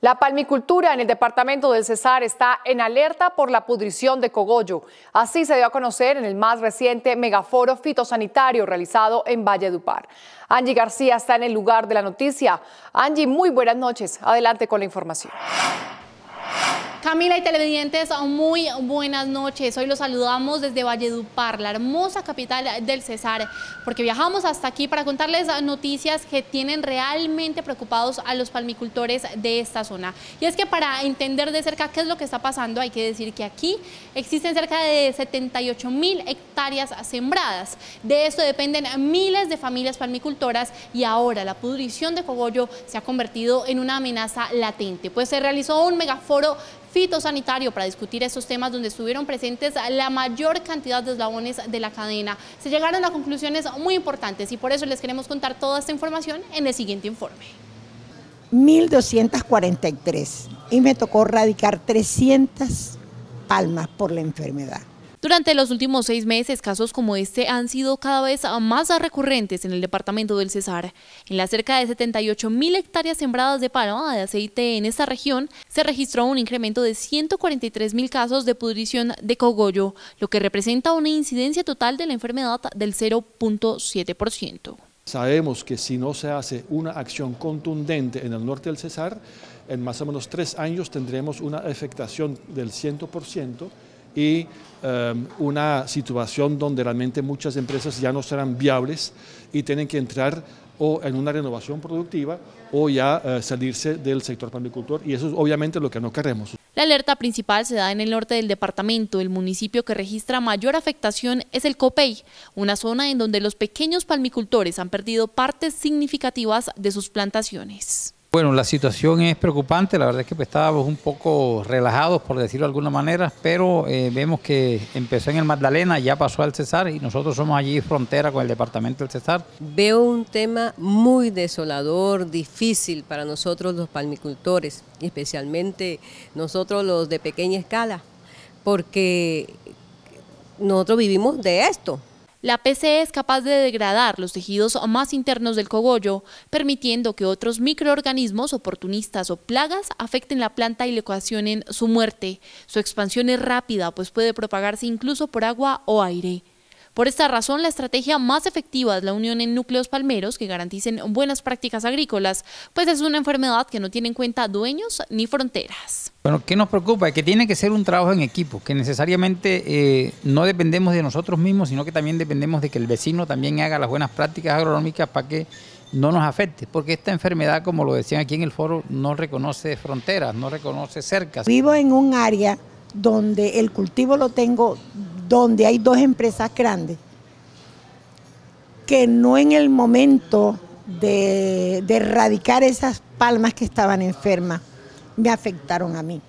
La palmicultura en el departamento del Cesar está en alerta por la pudrición de cogollo. Así se dio a conocer en el más reciente megaforo fitosanitario realizado en Valle Valledupar. Angie García está en el lugar de la noticia. Angie, muy buenas noches. Adelante con la información. Camila y televidentes, muy buenas noches. Hoy los saludamos desde Valledupar, la hermosa capital del Cesar, porque viajamos hasta aquí para contarles noticias que tienen realmente preocupados a los palmicultores de esta zona. Y es que para entender de cerca qué es lo que está pasando, hay que decir que aquí existen cerca de 78 mil hectáreas sembradas. De esto dependen miles de familias palmicultoras y ahora la pudrición de cogollo se ha convertido en una amenaza latente. Pues se realizó un megaforo sanitario para discutir estos temas donde estuvieron presentes la mayor cantidad de eslabones de la cadena. Se llegaron a conclusiones muy importantes y por eso les queremos contar toda esta información en el siguiente informe. 1.243 y me tocó radicar 300 palmas por la enfermedad. Durante los últimos seis meses, casos como este han sido cada vez más recurrentes en el departamento del Cesar. En las cerca de 78 mil hectáreas sembradas de palma de aceite en esta región, se registró un incremento de 143 mil casos de pudrición de cogollo, lo que representa una incidencia total de la enfermedad del 0.7%. Sabemos que si no se hace una acción contundente en el norte del Cesar, en más o menos tres años tendremos una afectación del 100%, y em, una situación donde realmente muchas empresas ya no serán viables y tienen que entrar o en una renovación productiva o ya eh, salirse del sector palmicultor y eso es obviamente lo que no queremos. La alerta principal se da en el norte del departamento. El municipio que registra mayor afectación es el Copey, una zona en donde los pequeños palmicultores han perdido partes significativas de sus plantaciones. Bueno, la situación es preocupante, la verdad es que pues, estábamos un poco relajados, por decirlo de alguna manera, pero eh, vemos que empezó en el Magdalena, ya pasó al Cesar y nosotros somos allí frontera con el departamento del Cesar. Veo un tema muy desolador, difícil para nosotros los palmicultores, especialmente nosotros los de pequeña escala, porque nosotros vivimos de esto, la PCE es capaz de degradar los tejidos más internos del cogollo, permitiendo que otros microorganismos oportunistas o plagas afecten la planta y le ocasionen su muerte. Su expansión es rápida, pues puede propagarse incluso por agua o aire. Por esta razón, la estrategia más efectiva de la unión en núcleos palmeros que garanticen buenas prácticas agrícolas, pues es una enfermedad que no tiene en cuenta dueños ni fronteras. Bueno, ¿qué nos preocupa? Que tiene que ser un trabajo en equipo, que necesariamente eh, no dependemos de nosotros mismos, sino que también dependemos de que el vecino también haga las buenas prácticas agronómicas para que no nos afecte, porque esta enfermedad, como lo decían aquí en el foro, no reconoce fronteras, no reconoce cercas. Vivo en un área donde el cultivo lo tengo donde hay dos empresas grandes que no en el momento de, erradicar esas palmas que estaban enfermas me afectaron a mí.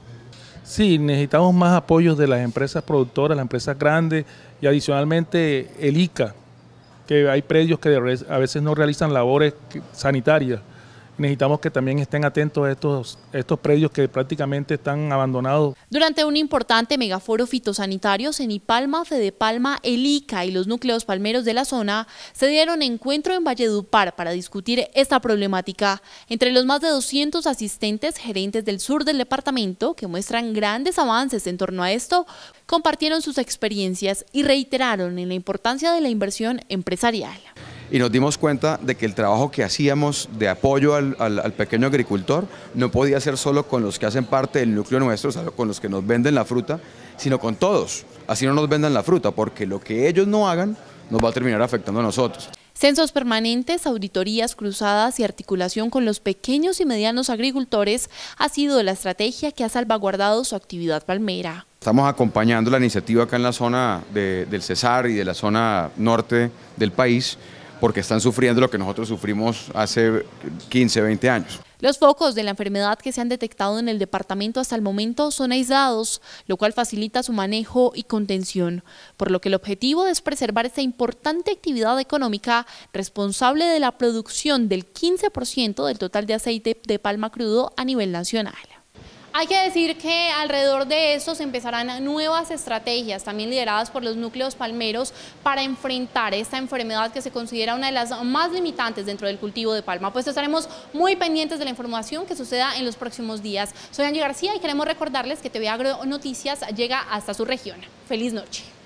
Sí, necesitamos más apoyos de las empresas productoras, las empresas grandes y adicionalmente el ICA, que hay predios que a veces no realizan labores sanitarias necesitamos que también estén atentos a estos, estos predios que prácticamente están abandonados. Durante un importante megaforo fitosanitario, Cenipalma, Fedepalma, Palma, Elica y los núcleos palmeros de la zona se dieron encuentro en Valledupar para discutir esta problemática. Entre los más de 200 asistentes gerentes del sur del departamento que muestran grandes avances en torno a esto, compartieron sus experiencias y reiteraron en la importancia de la inversión empresarial y nos dimos cuenta de que el trabajo que hacíamos de apoyo al, pequeño agricultor no podía ser solo con los que hacen parte del núcleo nuestro, con los que nos venden la fruta, sino con todos. Así no nos vendan la fruta, porque lo que ellos no hagan nos va a terminar afectando a nosotros. Censos permanentes, auditorías cruzadas y articulación con los pequeños y medianos agricultores ha sido la estrategia que ha salvaguardado su actividad palmera. Estamos acompañando la iniciativa acá en la zona del Cesar y de la zona norte del país porque están sufriendo lo que nosotros sufrimos hace 15, 20 años. Los focos de la enfermedad que se han detectado en el departamento hasta el momento son aislados, lo cual facilita su manejo y contención, por lo que el objetivo es preservar esta importante actividad económica responsable de la producción del 15% del total de aceite de palma crudo a nivel nacional. Hay que decir que alrededor de eso se empezarán nuevas estrategias, también lideradas por los núcleos palmeros, para enfrentar esta enfermedad que se considera una de las más limitantes dentro del cultivo de palma. Pues estaremos muy pendientes de la información que suceda en los próximos días. Soy Angie García y queremos recordarles que TV Agro Noticias llega hasta su región. Feliz noche.